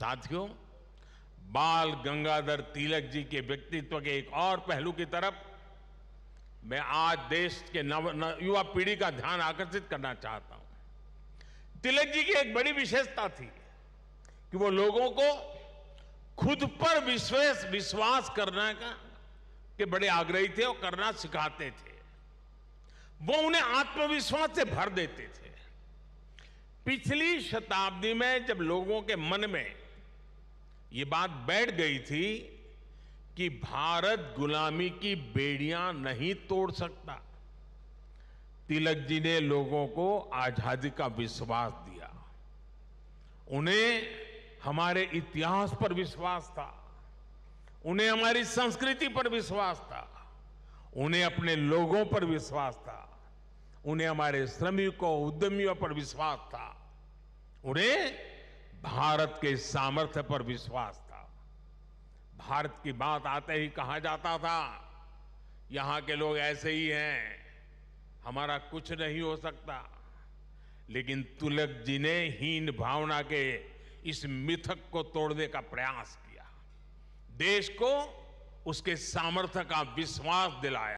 साथियों बाल गंगाधर तिलक जी के व्यक्तित्व के एक और पहलू की तरफ मैं आज देश के नव, युवा पीढ़ी का ध्यान आकर्षित करना चाहता हूं तिलक जी की एक बड़ी विशेषता थी कि वो लोगों को खुद पर विश्वास विश्वास करने का के बड़े आग्रही थे और करना सिखाते थे वो उन्हें आत्मविश्वास से भर देते थे पिछली शताब्दी में जब लोगों के मन में ये बात बैठ गई थी कि भारत गुलामी की बेड़ियां नहीं तोड़ सकता तिलक जी ने लोगों को आजादी का विश्वास दिया उन्हें हमारे इतिहास पर विश्वास था उन्हें हमारी संस्कृति पर विश्वास था उन्हें अपने लोगों पर विश्वास था उन्हें हमारे श्रमिकों उद्यमियों पर विश्वास था उन्हें भारत के सामर्थ्य पर विश्वास था भारत की बात आते ही कहा जाता था यहां के लोग ऐसे ही हैं हमारा कुछ नहीं हो सकता लेकिन तुलक जी ने हीन भावना के इस मिथक को तोड़ने का प्रयास किया देश को उसके सामर्थ्य का विश्वास दिलाया